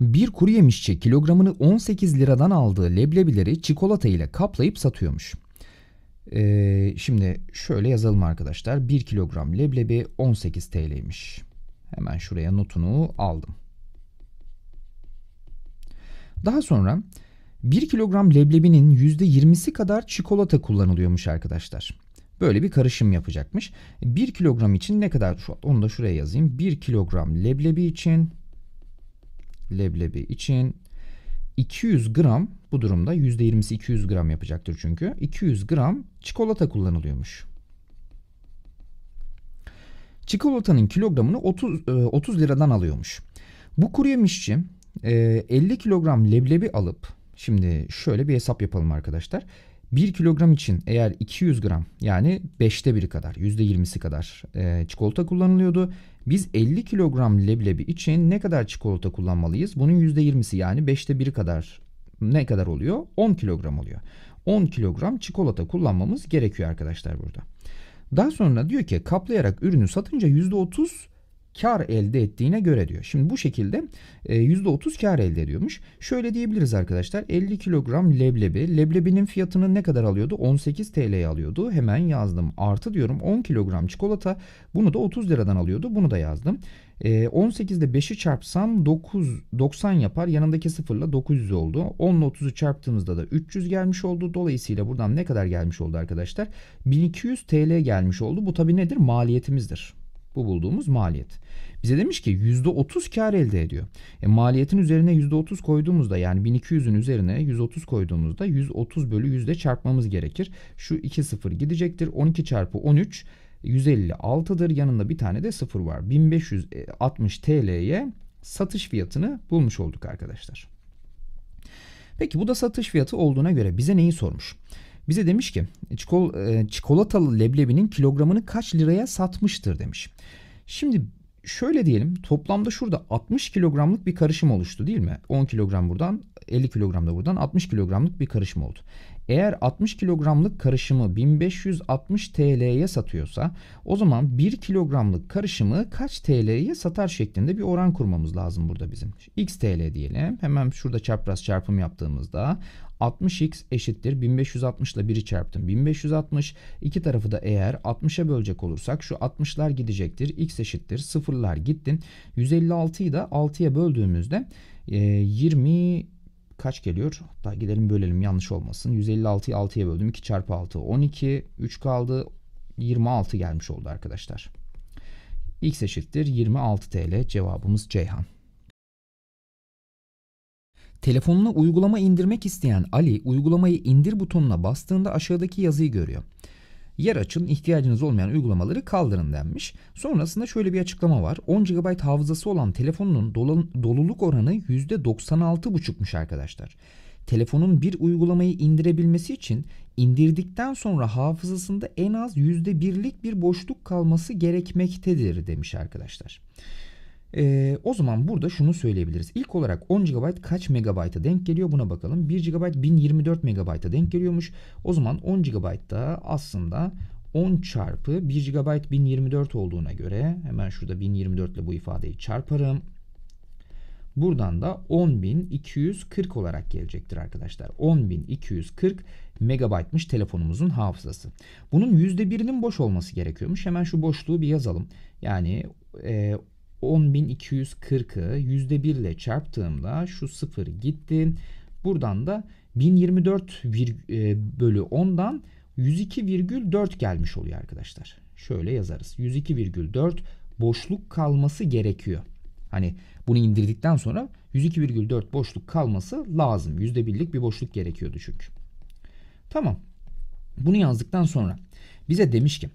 Bir kuru yemişçi kilogramını 18 liradan aldığı leblebileri çikolata ile kaplayıp satıyormuş. Ee, şimdi şöyle yazalım arkadaşlar. 1 kilogram leblebi 18 TL'ymiş. Hemen şuraya notunu aldım. Daha sonra 1 kilogram leblebinin %20'si kadar çikolata kullanılıyormuş arkadaşlar. Böyle bir karışım yapacakmış. 1 kilogram için ne kadar? Onu da şuraya yazayım. 1 kilogram leblebi için leblebi için 200 gram bu durumda %20'si 200 gram yapacaktır çünkü. 200 gram çikolata kullanılıyormuş. Çikolatanın kilogramını 30, 30 e, liradan alıyormuş. Bu kuru yemişçi 50 e, kilogram leblebi alıp şimdi şöyle bir hesap yapalım arkadaşlar. 1 kilogram için eğer 200 gram yani 5'te 1'i kadar %20'si kadar e, çikolata kullanılıyordu. Biz 50 kilogram leblebi için ne kadar çikolata kullanmalıyız? Bunun %20'si yani 5'te 1'i kadar ne kadar oluyor? 10 kilogram oluyor. 10 kilogram çikolata kullanmamız gerekiyor arkadaşlar burada. Daha sonra diyor ki kaplayarak ürünü satınca %30 kar elde ettiğine göre diyor. Şimdi bu şekilde %30 e, kar elde ediyormuş. Şöyle diyebiliriz arkadaşlar 50 kilogram leblebi. Leblebinin fiyatını ne kadar alıyordu? 18 TL'ye alıyordu. Hemen yazdım. Artı diyorum 10 kilogram çikolata. Bunu da 30 liradan alıyordu. Bunu da yazdım. 18'de e, 5'i çarpsam 9, 90 yapar. Yanındaki sıfırla 900 oldu. 10 ile 30'u çarptığımızda da 300 gelmiş oldu. Dolayısıyla buradan ne kadar gelmiş oldu arkadaşlar? 1200 TL gelmiş oldu. Bu tabi nedir? Maliyetimizdir. Bu bulduğumuz maliyet. Bize demiş ki %30 kar elde ediyor. E, maliyetin üzerine %30 koyduğumuzda yani 1200'ün üzerine 130 koyduğumuzda 130 bölü yüzde çarpmamız gerekir. Şu 2 sıfır gidecektir. 12 çarpı 13 156'dır. Yanında bir tane de sıfır var. 1560 TL'ye satış fiyatını bulmuş olduk arkadaşlar. Peki bu da satış fiyatı olduğuna göre bize neyi sormuş? Bize demiş ki çikol, e, çikolatalı leblebinin kilogramını kaç liraya satmıştır demiş. Şimdi şöyle diyelim toplamda şurada 60 kilogramlık bir karışım oluştu değil mi? 10 kilogram buradan 50 kilogram da buradan 60 kilogramlık bir karışım oldu. Eğer 60 kilogramlık karışımı 1560 TL'ye satıyorsa o zaman 1 kilogramlık karışımı kaç TL'ye satar şeklinde bir oran kurmamız lazım burada bizim. X TL diyelim. Hemen şurada çapraz çarpım yaptığımızda 60x eşittir 1560 ile 1'i çarptım 1560 iki tarafı da eğer 60'a bölecek olursak şu 60'lar gidecektir x eşittir 0'lar gittin 156'yı da 6'ya böldüğümüzde e, 20 kaç geliyor? Hatta gidelim bölelim yanlış olmasın. 156'yı 6'ya böldüm. 2 çarpı 6 12. 3 kaldı. 26 gelmiş oldu arkadaşlar. X eşittir 26 TL cevabımız Ceyhan. Telefonuna uygulama indirmek isteyen Ali uygulamayı indir butonuna bastığında aşağıdaki yazıyı görüyor. Yer açın ihtiyacınız olmayan uygulamaları kaldırın denmiş. Sonrasında şöyle bir açıklama var. 10 GB hafızası olan telefonunun doluluk oranı %96,5'muş arkadaşlar. Telefonun bir uygulamayı indirebilmesi için indirdikten sonra hafızasında en az %1'lik bir boşluk kalması gerekmektedir demiş arkadaşlar. Ee, o zaman burada şunu söyleyebiliriz. İlk olarak 10 GB kaç megabayta denk geliyor buna bakalım. 1 GB 1024 megabayta denk geliyormuş. O zaman 10 GB da aslında 10 çarpı 1 GB 1024 olduğuna göre hemen şurada 1024 ile bu ifadeyi çarparım. Buradan da 10.240 olarak gelecektir arkadaşlar. 10.240 megabaytmış telefonumuzun hafızası. Bunun %1'inin boş olması gerekiyormuş. Hemen şu boşluğu bir yazalım. Yani e, 10.240'ı %1 ile çarptığımda şu 0 gitti. Buradan da 1024 e, bölü 10'dan 102,4 gelmiş oluyor arkadaşlar. Şöyle yazarız. 102,4 boşluk kalması gerekiyor. Hani bunu indirdikten sonra 102,4 boşluk kalması lazım. %1'lik bir boşluk gerekiyordu çünkü. Tamam. Bunu yazdıktan sonra bize demiş ki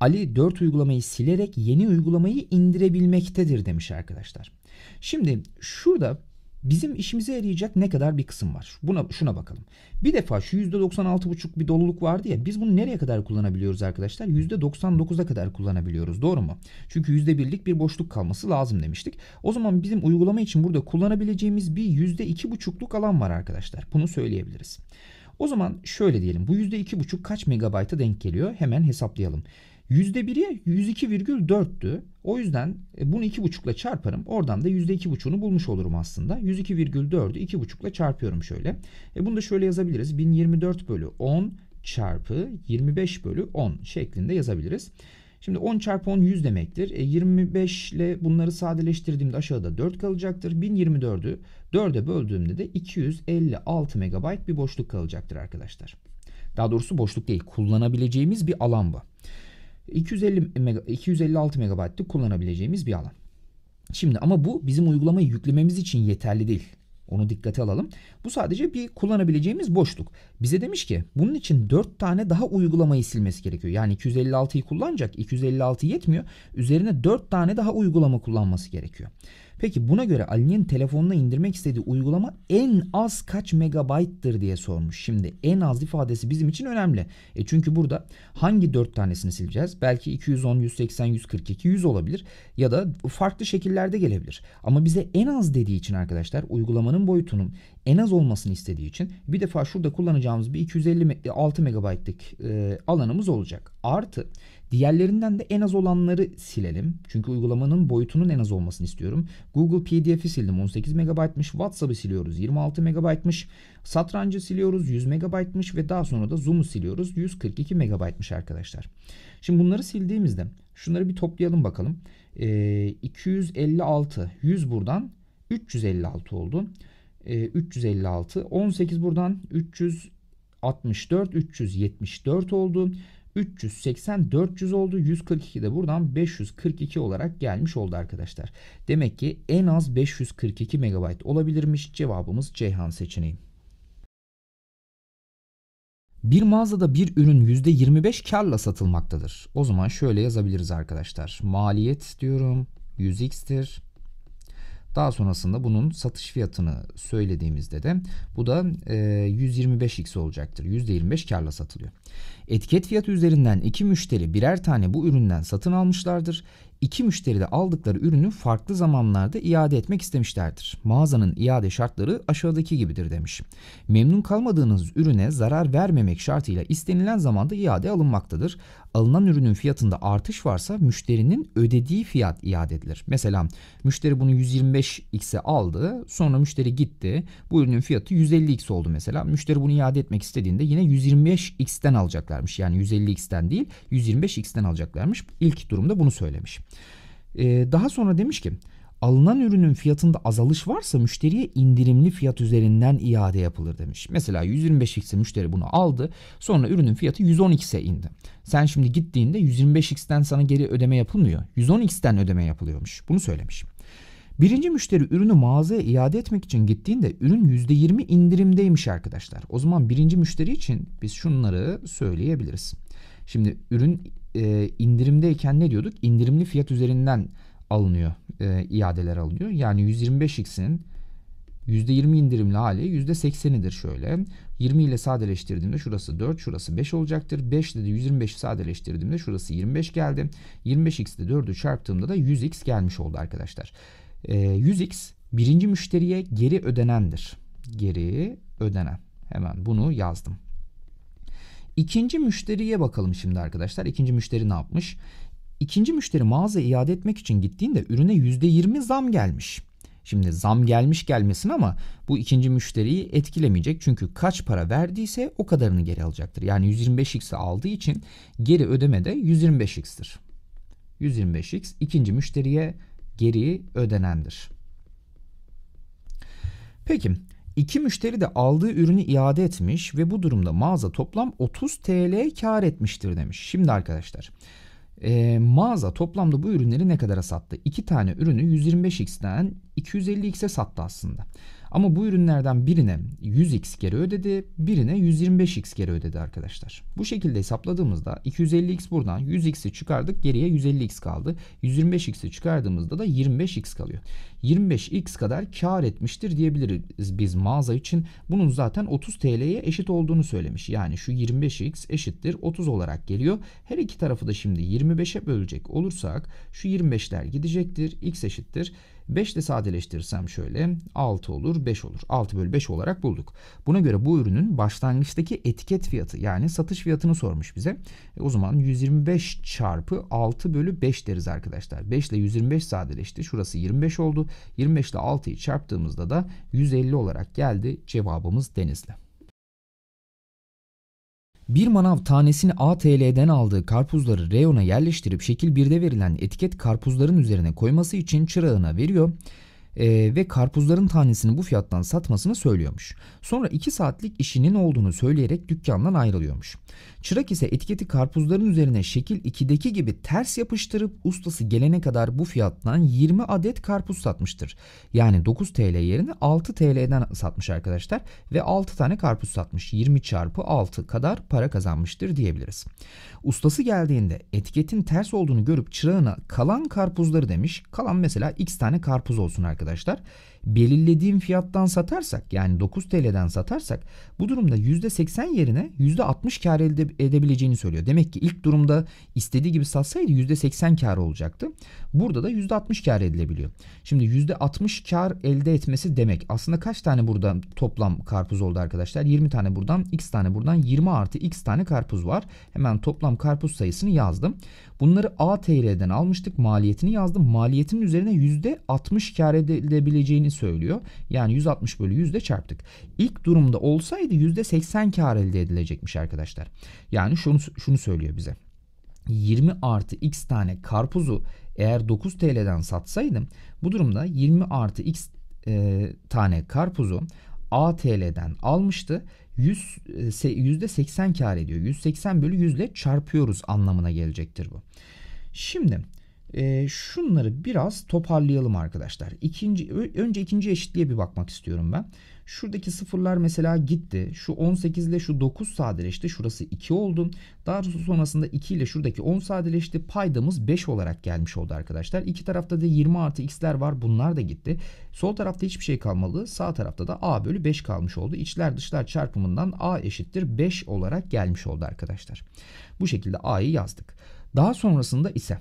Ali 4 uygulamayı silerek yeni uygulamayı indirebilmektedir demiş arkadaşlar. Şimdi şurada bizim işimize yarayacak ne kadar bir kısım var? Buna şuna bakalım. Bir defa şu %96,5 bir doluluk vardı ya biz bunu nereye kadar kullanabiliyoruz arkadaşlar? %99'a kadar kullanabiliyoruz. Doğru mu? Çünkü %1'lik bir boşluk kalması lazım demiştik. O zaman bizim uygulama için burada kullanabileceğimiz bir %2,5'luk alan var arkadaşlar. Bunu söyleyebiliriz. O zaman şöyle diyelim. Bu %2,5 kaç megabayta denk geliyor? Hemen hesaplayalım. %1'i 102,4'tü. O yüzden e, bunu 2,5 ile çarparım. Oradan da %2,5'unu bulmuş olurum aslında. 102,4'ü 2,5 ile çarpıyorum şöyle. E bunu da şöyle yazabiliriz. 1024 bölü 10 çarpı 25 bölü 10 şeklinde yazabiliriz. Şimdi 10 çarpı 10 100 demektir. E 25 ile bunları sadeleştirdiğimde aşağıda 4 kalacaktır. 1024'ü 4'e böldüğümde de 256 MB bir boşluk kalacaktır arkadaşlar. Daha doğrusu boşluk değil kullanabileceğimiz bir alan bu. 250 mega, 256 megabaytlık kullanabileceğimiz bir alan. Şimdi ama bu bizim uygulamayı yüklememiz için yeterli değil. Onu dikkate alalım. Bu sadece bir kullanabileceğimiz boşluk. Bize demiş ki bunun için 4 tane daha uygulamayı silmesi gerekiyor. Yani 256'yı kullanacak. 256 yetmiyor. Üzerine 4 tane daha uygulama kullanması gerekiyor. Peki buna göre Ali'nin telefonuna indirmek istediği uygulama en az kaç megabayttır diye sormuş. Şimdi en az ifadesi bizim için önemli. E çünkü burada hangi 4 tanesini sileceğiz? Belki 210, 180, 142, 100 olabilir ya da farklı şekillerde gelebilir. Ama bize en az dediği için arkadaşlar uygulamanın boyutunun en az olmasını istediği için bir defa şurada kullanacağımız bir 256 megabaytlık e, alanımız olacak. Artı Diğerlerinden de en az olanları silelim. Çünkü uygulamanın boyutunun en az olmasını istiyorum. Google PDF'i sildim 18 MB'mış. WhatsApp'ı siliyoruz 26 MB'mış. Satrancı siliyoruz 100 MB'mış ve daha sonra da Zoom'u siliyoruz 142 MB'mış arkadaşlar. Şimdi bunları sildiğimizde şunları bir toplayalım bakalım. E, 256 100 buradan 356 oldu. E, 356 18 buradan 364, 374 oldu. 380 400 oldu. 142 de buradan 542 olarak gelmiş oldu arkadaşlar. Demek ki en az 542 MB olabilirmiş. Cevabımız Ceyhan seçeneği. Bir mağazada bir ürün %25 karla satılmaktadır. O zaman şöyle yazabiliriz arkadaşlar. Maliyet diyorum 100x'tir. Daha sonrasında bunun satış fiyatını söylediğimizde de bu da e, 125x olacaktır. %25 karla satılıyor. Etiket fiyatı üzerinden iki müşteri birer tane bu üründen satın almışlardır iki müşteri de aldıkları ürünü farklı zamanlarda iade etmek istemişlerdir. Mağazanın iade şartları aşağıdaki gibidir demiş. Memnun kalmadığınız ürüne zarar vermemek şartıyla istenilen zamanda iade alınmaktadır. Alınan ürünün fiyatında artış varsa müşterinin ödediği fiyat iade edilir. Mesela müşteri bunu 125x'e aldı. Sonra müşteri gitti. Bu ürünün fiyatı 150x oldu mesela. Müşteri bunu iade etmek istediğinde yine 125x'ten alacaklarmış. Yani 150x'ten değil 125x'ten alacaklarmış. İlk durumda bunu söylemiş. Ee, daha sonra demiş ki alınan ürünün fiyatında azalış varsa müşteriye indirimli fiyat üzerinden iade yapılır demiş. Mesela 125x'e müşteri bunu aldı sonra ürünün fiyatı 110x'e indi. Sen şimdi gittiğinde 125x'ten sana geri ödeme yapılmıyor. 110x'ten ödeme yapılıyormuş. Bunu söylemiş. Birinci müşteri ürünü mağazaya iade etmek için gittiğinde ürün %20 indirimdeymiş arkadaşlar. O zaman birinci müşteri için biz şunları söyleyebiliriz. Şimdi ürün e, indirimdeyken ne diyorduk? İndirimli fiyat üzerinden alınıyor, e, iadeler alınıyor. Yani 125x'in %20 indirimli hali %80'idir şöyle. 20 ile sadeleştirdiğimde şurası 4, şurası 5 olacaktır. 5 ile de 125'i sadeleştirdiğimde şurası 25 geldi. 25x ile 4'ü çarptığımda da 100x gelmiş oldu arkadaşlar. E, 100x birinci müşteriye geri ödenendir. Geri ödenen. Hemen bunu yazdım. İkinci müşteriye bakalım şimdi arkadaşlar. İkinci müşteri ne yapmış? İkinci müşteri mağaza iade etmek için gittiğinde ürüne %20 zam gelmiş. Şimdi zam gelmiş gelmesin ama bu ikinci müşteriyi etkilemeyecek. Çünkü kaç para verdiyse o kadarını geri alacaktır. Yani 125x'i aldığı için geri ödeme de 125x'tir. 125x ikinci müşteriye geri ödenendir. Peki İki müşteri de aldığı ürünü iade etmiş ve bu durumda mağaza toplam 30 TL kar etmiştir demiş. Şimdi arkadaşlar e, mağaza toplamda bu ürünleri ne kadara sattı? İki tane ürünü 125x'ten 250x'e sattı aslında. Ama bu ürünlerden birine 100x geri ödedi, birine 125x geri ödedi arkadaşlar. Bu şekilde hesapladığımızda 250x buradan 100x'i çıkardık geriye 150x kaldı. 125x'i çıkardığımızda da 25x kalıyor. 25x kadar kar etmiştir diyebiliriz biz mağaza için. Bunun zaten 30 TL'ye eşit olduğunu söylemiş. Yani şu 25x eşittir 30 olarak geliyor. Her iki tarafı da şimdi 25'e bölecek olursak şu 25'ler gidecektir. x eşittir 5 ile sadeleştirirsem şöyle 6 olur 5 olur. 6 bölü 5 olarak bulduk. Buna göre bu ürünün başlangıçtaki etiket fiyatı yani satış fiyatını sormuş bize. E o zaman 125 çarpı 6 bölü 5 deriz arkadaşlar. 5 ile 125 sadeleşti. Şurası 25 oldu. 25 ile 6'yı çarptığımızda da 150 olarak geldi cevabımız Denizli. Bir manav tanesini ATL'den aldığı karpuzları reyona yerleştirip şekil 1'de verilen etiket karpuzların üzerine koyması için çırağına veriyor e, ve karpuzların tanesini bu fiyattan satmasını söylüyormuş. Sonra 2 saatlik işinin olduğunu söyleyerek dükkandan ayrılıyormuş. Çırak ise etiketi karpuzların üzerine şekil 2'deki gibi ters yapıştırıp ustası gelene kadar bu fiyattan 20 adet karpuz satmıştır. Yani 9 TL yerine 6 TL'den satmış arkadaşlar ve 6 tane karpuz satmış. 20 çarpı 6 kadar para kazanmıştır diyebiliriz. Ustası geldiğinde etiketin ters olduğunu görüp çırağına kalan karpuzları demiş. Kalan mesela x tane karpuz olsun arkadaşlar arkadaşlar belirlediğim fiyattan satarsak yani 9 TL'den satarsak bu durumda %80 yerine %60 kar elde edebileceğini söylüyor. Demek ki ilk durumda istediği gibi satsaydı %80 kar olacaktı. Burada da %60 kar edilebiliyor. Şimdi %60 kar elde etmesi demek aslında kaç tane burada toplam karpuz oldu arkadaşlar? 20 tane buradan x tane buradan 20 artı x tane karpuz var. Hemen toplam karpuz sayısını yazdım. Bunları ATL'den almıştık maliyetini yazdım. Maliyetin üzerine %60 kar edilebileceğini söylüyor. Yani 160 bölü 100 de çarptık. İlk durumda olsaydı %80 kar elde edilecekmiş arkadaşlar. Yani şunu, şunu söylüyor bize. 20 artı x tane karpuzu eğer 9 TL'den satsaydım bu durumda 20 artı x e, tane karpuzu A TL'den almıştı. 100, %80 e, kar ediyor. 180 bölü 100 ile çarpıyoruz anlamına gelecektir bu. Şimdi e, şunları biraz toparlayalım arkadaşlar. İkinci, önce ikinci eşitliğe bir bakmak istiyorum ben. Şuradaki sıfırlar mesela gitti. Şu 18 ile şu 9 sadeleşti. Şurası 2 oldu. Daha sonrasında 2 ile şuradaki 10 sadeleşti. Paydamız 5 olarak gelmiş oldu arkadaşlar. İki tarafta da 20 artı x'ler var. Bunlar da gitti. Sol tarafta hiçbir şey kalmadı. Sağ tarafta da a bölü 5 kalmış oldu. İçler dışlar çarpımından a eşittir 5 olarak gelmiş oldu arkadaşlar. Bu şekilde a'yı yazdık. Daha sonrasında ise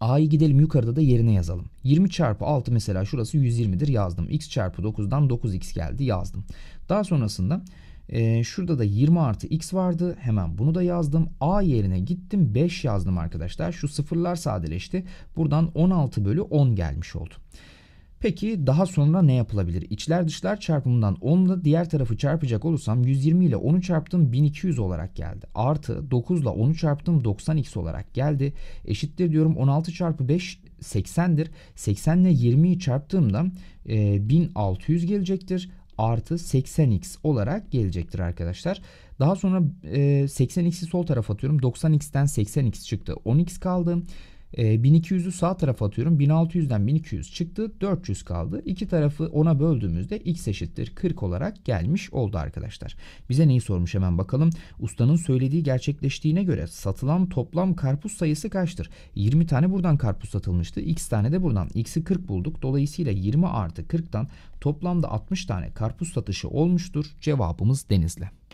A'yı gidelim yukarıda da yerine yazalım. 20 çarpı 6 mesela şurası 120'dir yazdım. X çarpı 9'dan 9x geldi yazdım. Daha sonrasında e, şurada da 20 artı x vardı. Hemen bunu da yazdım. A yerine gittim 5 yazdım arkadaşlar. Şu sıfırlar sadeleşti. Buradan 16 bölü 10 gelmiş oldu. Peki daha sonra ne yapılabilir? İçler dışlar çarpımından 10 ile diğer tarafı çarpacak olursam 120 ile 10'u çarptım 1200 olarak geldi. Artı 9 ile 10'u çarptım 90x olarak geldi. Eşittir diyorum 16 çarpı 5 80'dir. 80 ile 20'yi çarptığımda e, 1600 gelecektir artı 80x olarak gelecektir arkadaşlar. Daha sonra e, 80x'i sol tarafa atıyorum. 90x'ten 80x çıktı. 10x kaldı. 1200'ü ee, sağ tarafa atıyorum. 1600'den 1200 çıktı. 400 kaldı. İki tarafı 10'a böldüğümüzde x eşittir 40 olarak gelmiş oldu arkadaşlar. Bize neyi sormuş hemen bakalım. Ustanın söylediği gerçekleştiğine göre satılan toplam karpuz sayısı kaçtır? 20 tane buradan karpuz satılmıştı. x tane de buradan. x'i 40 bulduk. Dolayısıyla 20 artı 40'tan toplamda 60 tane karpuz satışı olmuştur. Cevabımız Denizli.